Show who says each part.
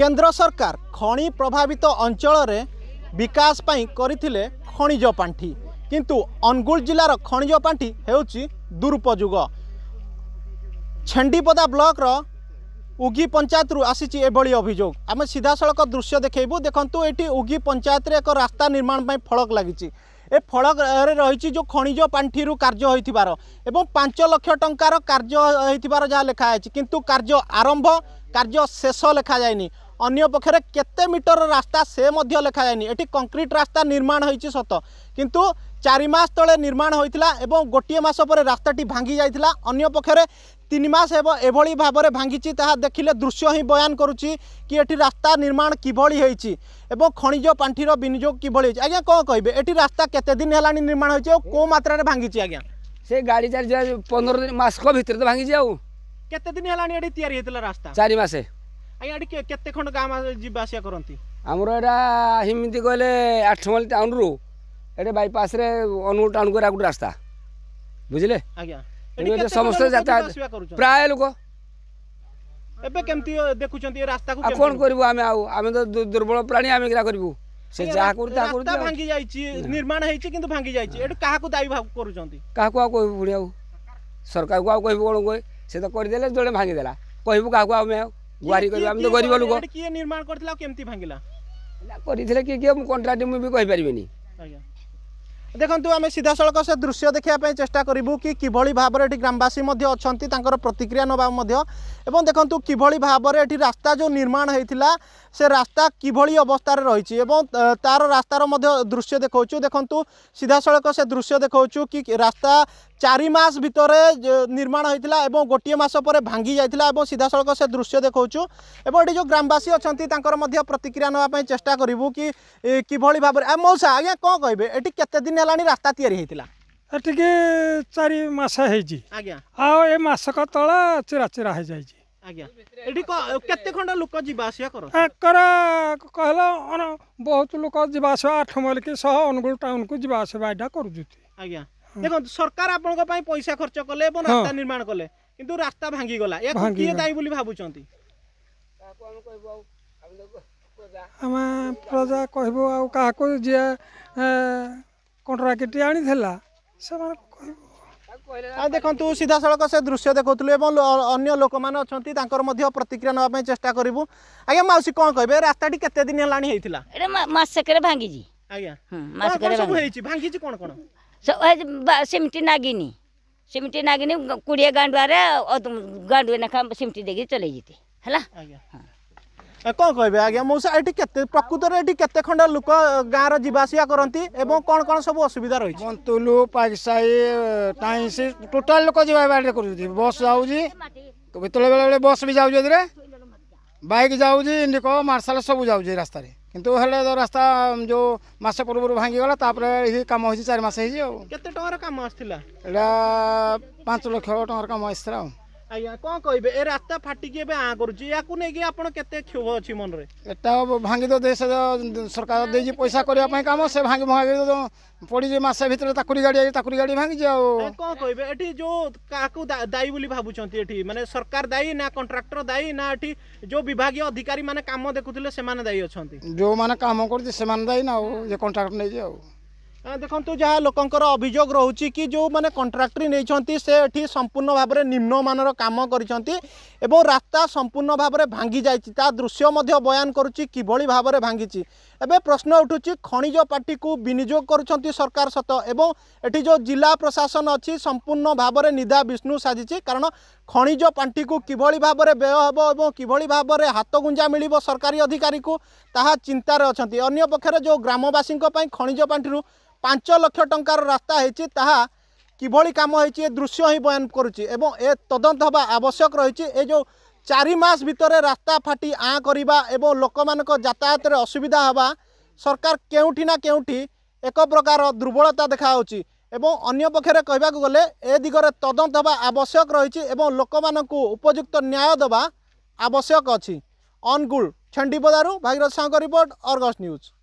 Speaker 1: କେନ୍ଦ୍ର ସରକାର ଖଣି ପ୍ରଭାବିତ ଅଞ୍ଚଳରେ ବିକାଶ ପାଇଁ କରିଥିଲେ ଖଣିଜ ପାଣ୍ଠି କିନ୍ତୁ ଅନୁଗୁଳ ଜିଲ୍ଲାର ଖଣିଜ ପାଣ୍ଠି ହେଉଛି ଦୁରୁପଯୋଗ ଛେଣ୍ଡିପଦା ବ୍ଲକର ଉଗି ପଞ୍ଚାୟତରୁ ଆସିଛି ଏଭଳି ଅଭିଯୋଗ ଆମେ ସିଧାସଳଖ ଦୃଶ୍ୟ ଦେଖାଇବୁ ଦେଖନ୍ତୁ ଏଠି ଉଗି ପଞ୍ଚାୟତରେ ଏକ ରାସ୍ତା ନିର୍ମାଣ ପାଇଁ ଫଳକ ଲାଗିଛି ଏ ଫଳକରେ ରହିଛି ଯେଉଁ ଖଣିଜ ପାଣ୍ଠିରୁ କାର୍ଯ୍ୟ ହୋଇଥିବାର ଏବଂ ପାଞ୍ଚ ଲକ୍ଷ ଟଙ୍କାର କାର୍ଯ୍ୟ ହୋଇଥିବାର ଯାହା ଲେଖା ହେଇଛି କିନ୍ତୁ କାର୍ଯ୍ୟ ଆରମ୍ଭ କାର୍ଯ୍ୟ ଶେଷ ଲେଖାଯାଇନି অন্য পক্ষে কেতে মিটর রাস্তা সে মধ্যে লেখা যায়নি এটি কংক্রিট রাস্তা নির্মাণ হয়েছে সত কিন্তু চারি মাস তলে নির্মাণ হয়েছিল এবং গোটিয়ে মাস পরে রাস্তাটি ভাঙ্গি যাই অন্য পক্ষে তিন মাস হব এভাবে ভাবে ভাঙ্গিছি তাহা দেখলে দৃশ্য হি বয়ান করুছি কি এটি রাস্তা নির্মাণ কিভাবে হয়েছি এবং খনিজ পাঠির বিনিযোগ কিভাবে হয়েছে আজ্ঞা কম কে এটি রাস্তা কেতদিন হল নির্মাণ হয়েছে ও কো মাত্রার ভাঙ্গিছি আজ্ঞা সে গাড়ি চারি পনেরো মাস ভিতরে তো ভাঙ্গিছি আউ কেতদিন হল এটি তৈরি হয়েছিল রাস্তা চারি মাসে ଆଜ୍ଞା ଏଠି କେତେ ଖଣ୍ଡ ଗାଁ ଯିବା ଆସିବା କରନ୍ତି ଆମର ଏଇଟା ସେମିତି କହିଲେ ଆଠମଲ୍ଲି ଟାଉନରୁ ଏଠି ବାଇପାସ୍ରେ ଅନୁଗୁଳ ଟାଉନ କରିବା ଗୋଟେ ରାସ୍ତା ବୁଝିଲେ ଆଜ୍ଞା ସମସ୍ତେ ଯାତାୟାତ ପ୍ରାୟ ଲୋକ ଏବେ କେମିତି ଦେଖୁଛନ୍ତି ରାସ୍ତାକୁ ଆଉ କ'ଣ କରିବୁ ଆମେ ଆଉ ଆମେ ତ ଦୁର୍ବଳ ପ୍ରାଣୀ ଆମେ କିରା କରିବୁ ସେ ଯାହା କରୁ ତାହା କରୁ ଭାଙ୍ଗି ଯାଇଛି ନିର୍ମାଣ ହେଇଛି କିନ୍ତୁ ଭାଙ୍ଗି ଯାଇଛି ଏଠୁ କାହାକୁ ଦାୟୀ କରୁଛନ୍ତି କାହାକୁ ଆଉ କହିବୁ ପୁଣି ଆଉ ସରକାରକୁ ଆଉ କହିବୁ କ'ଣ କହେ ସେ ତ କରିଦେଲେ ଜଣେ ଭାଙ୍ଗିଦେଲା କହିବୁ କାହାକୁ ଆମେ ଆଉ গুহারি করি আমি তো গরিব লোক কিয়ে নির্মাণ করছিল কেমতি ভাঙিলা করেছিল কি কিয়ে কন্ট্রাক্ট মু বি কই পারিবিনি আজ্ঞা ଦେଖନ୍ତୁ ଆମେ ସିଧାସଳଖ ସେ ଦୃଶ୍ୟ ଦେଖିବା ପାଇଁ ଚେଷ୍ଟା କରିବୁ କି କିଭଳି ଭାବରେ ଏଠି ଗ୍ରାମବାସୀ ମଧ୍ୟ ଅଛନ୍ତି ତାଙ୍କର ପ୍ରତିକ୍ରିୟା ନେବା ମଧ୍ୟ ଏବଂ ଦେଖନ୍ତୁ କିଭଳି ଭାବରେ ଏଠି ରାସ୍ତା ଯେଉଁ ନିର୍ମାଣ ହୋଇଥିଲା সে রাস্তা কিভাবে অবস্থায় রয়েছে এবং তার রাস্তার মধ্যে দৃশ্য দেখাচ্ছু দেখুন সিধাসলখ সে দৃশ্য দেখাচ্ছু কি রাস্তা চারি মাস ভিতরে নির্মাণ হয়েছিল এবং গোটি মাস পরে ভাঙ্গি যাই এবং সিধাসলখ সে দৃশ্য দেখাচ্ছু এবং এটি যে গ্রামবাসী অনেক তাঁর মধ্যে প্রতিক্রিয়া নেওয়া চেষ্টা করবু কি কিভাবে ভাবে মৌসা আজ্ঞা কম কে এটি কতদিন হল রাস্তা তৈরি হয়েছিল এটিকে চারি মাস হয়েছি আজ্ঞা আসক তলা চিরা চিরা হয়ে যাই ଆଜ୍ଞା ଏଠି କେତେ ଖଣ୍ଡ ଲୋକ ଯିବା ଆସିବା କର ଏକର କହିଲ ବହୁତ ଲୋକ ଯିବା ଆସିବା ଆଠ ମାଇଲ କି ଶହ ଅନୁଗୁଳ ଟାଉନକୁ ଯିବା ଆସିବା ଏଇଟା କରୁଛନ୍ତି ଆଜ୍ଞା ଦେଖନ୍ତୁ ସରକାର ଆପଣଙ୍କ ପାଇଁ ପଇସା ଖର୍ଚ୍ଚ କଲେ ଏବଂ ରାସ୍ତା ନିର୍ମାଣ କଲେ କିନ୍ତୁ ରାସ୍ତା ଭାଙ୍ଗିଗଲା ଏହାକୁ କିଏ ଦାୟୀ ବୋଲି ଭାବୁଛନ୍ତି ଆମେ ପ୍ରଜା କହିବୁ ଆଉ କାହାକୁ ଯିଏ କଣ୍ଟ୍ରାକ୍ଟ ଆଣିଥିଲା ସେମାନଙ୍କୁ କହିବୁ ଦେଖନ୍ତୁ ସିଧା ସଳଖ ସେ ଦୃଶ୍ୟ ଦେଖାଉଥିଲୁ ଏବଂ ଅନ୍ୟ ଲୋକମାନେ ଅଛନ୍ତି ତାଙ୍କର ମଧ୍ୟ ପ୍ରତିକ୍ରିୟା ନେବା ପାଇଁ ଚେଷ୍ଟା କରିବୁ ଆଜ୍ଞା ମାଉସୀ କ'ଣ କହିବେ ରାସ୍ତାଟି କେତେ ଦିନ ହେଲାଣି ହେଇଥିଲା ମାସକରେ ଭାଙ୍ଗିଛି ଆଜ୍ଞା ହେଇଛି ଭାଙ୍ଗିଛି କ'ଣ କ'ଣ ସେମିତି ନାଗିନି ସେମିତି ନାଗିନି କୋଡ଼ିଏ ଗାଣ୍ଡୁଆରେ ଗାଣ୍ଡୁଏ ନେଖା ସେମିତି ଦେଇକି ଚଲେଇ ହେଲା ଆଜ୍ଞା କ'ଣ କହିବେ ଆଜ୍ଞା ମଉସା ଏଠି କେତେ ପ୍ରକୃତରେ ଏଠି କେତେ ଖଣ୍ଡ ଲୋକ ଗାଁର ଯିବା ଆସିବା କରନ୍ତି ଏବଂ କ'ଣ କ'ଣ ସବୁ ଅସୁବିଧା ରହିଛି ବନ୍ତୁଲୁ ପାଇସାହି ଟାଇଁସି ଟୋଟାଲ ଲୋକ ଯିବା ବାଡ଼ିରେ କରୁଛନ୍ତି ବସ୍ ଯାଉଛି କେତେବେଳେ ବେଳେବେଳେ ବସ୍ ବି ଯାଉଛି ଏଥିରେ ବାଇକ୍ ଯାଉଛି ଇଣ୍ଡିକୋ ମାର୍ଶାଲ ସବୁ ଯାଉଛି ରାସ୍ତାରେ କିନ୍ତୁ ହେଲେ ରାସ୍ତା ଯେଉଁ ମାସ ପୂର୍ବରୁ ଭାଙ୍ଗିଗଲା ତାପରେ ଏହି କାମ ହେଇଛି ଚାରି ମାସ ହେଇଛି ଆଉ କେତେ ଟଙ୍କାର କାମ ଆସିଥିଲା ଏଇଟା ପାଞ୍ଚ ଲକ୍ଷ ଟଙ୍କାର କାମ ଆସିଥିଲା ଆଉ ଆଜ୍ଞା କ'ଣ କହିବେ ଏ ରାସ୍ତା ଫାଟିକି ଏବେ ଆଁ କରୁଛି ୟାକୁ ନେଇକି ଆପଣ କେତେ କ୍ଷୋଭ ଅଛି ମନରେ ଏଟା ଭାଙ୍ଗି ଦେଉ ସେ ସରକାର ଦେଇଛି ପଇସା କରିବା ପାଇଁ କାମ ସେ ଭାଙ୍ଗି ଭାଙ୍ଗି ପଡ଼ିଛି ମାସେ ଭିତରେ ତାକୁରି ଗାଡ଼ି ତାକୁରି ଗାଡ଼ି ଭାଙ୍ଗିଛି ଆଉ କ'ଣ କହିବେ ଏଠି ଯେଉଁ କାହାକୁ ଦାୟୀ ବୋଲି ଭାବୁଛନ୍ତି ଏଠି ମାନେ ସରକାର ଦାୟୀ ନା କଣ୍ଟ୍ରାକ୍ଟର ଦାୟୀ ନା ଏଠି ଯେଉଁ ବିଭାଗୀୟ ଅଧିକାରୀ ମାନେ କାମ ଦେଖୁଥିଲେ ସେମାନେ ଦାୟୀ ଅଛନ୍ତି ଯେଉଁମାନେ କାମ କରୁଛି ସେମାନେ ଦାୟୀ ନା ଆଉ ଯେ କଣ୍ଟ୍ରାକ୍ଟର ନେଇଛି ଆଉ ଦେଖନ୍ତୁ ଯାହା ଲୋକଙ୍କର ଅଭିଯୋଗ ରହୁଛି କି ଯେଉଁମାନେ କଣ୍ଟ୍ରାକ୍ଟରୀ ନେଇଛନ୍ତି ସେ ଏଠି ସମ୍ପୂର୍ଣ୍ଣ ଭାବରେ ନିମ୍ନମାନର କାମ କରିଛନ୍ତି ଏବଂ ରାସ୍ତା ସମ୍ପୂର୍ଣ୍ଣ ଭାବରେ ଭାଙ୍ଗି ଯାଇଛି ତା ଦୃଶ୍ୟ ମଧ୍ୟ ବୟାନ କରୁଛି କିଭଳି ଭାବରେ ଭାଙ୍ଗିଛି ଏବେ ପ୍ରଶ୍ନ ଉଠୁଛି ଖଣିଜ ପାର୍ଟିକୁ ବିନିଯୋଗ କରୁଛନ୍ତି ସରକାର ସତ ଏବଂ ଏଠି ଯେଉଁ ଜିଲ୍ଲା ପ୍ରଶାସନ ଅଛି ସମ୍ପୂର୍ଣ୍ଣ ଭାବରେ ନିଧା ବିଷ୍ଣୁ ସାଜିଛି କାରଣ ଖଣିଜ ପାଣ୍ଠିକୁ କିଭଳି ଭାବରେ ବ୍ୟୟ ହେବ ଏବଂ କିଭଳି ଭାବରେ ହାତଗୁଞ୍ଜା ମିଳିବ ସରକାରୀ ଅଧିକାରୀକୁ ତାହା ଚିନ୍ତାରେ ଅଛନ୍ତି ଅନ୍ୟପକ୍ଷରେ ଯେଉଁ ଗ୍ରାମବାସୀଙ୍କ ପାଇଁ ଖଣିଜ ପାଣ୍ଠିରୁ ପାଞ୍ଚ ଲକ୍ଷ ଟଙ୍କାର ରାସ୍ତା ହୋଇଛି ତାହା କିଭଳି କାମ ହୋଇଛି ଏ ଦୃଶ୍ୟ ହିଁ ବୟାନ କରୁଛି ଏବଂ ଏ ତଦନ୍ତ ହେବା ଆବଶ୍ୟକ ରହିଛି ଏ ଯେଉଁ চারি মাস ভিতরে রাস্তা ফাটি আঁ করা এবং লোকমানক যাতায়াতের অসুবিধা হওয়া সরকার কেউটি না কেউটি এক প্রকার দুর্বলতা দেখাহচ্ছে এবং অন্য পক্ষে কহবাকে গেলে এ দিগরে তদন্ত হওয়া আবশ্যক রয়েছে এবং লোকমানক উপযুক্ত ন্যায় দেওয়া আবশ্যক অনগুল ছন্ডিপদারু Bhagirath Sahu report Argus news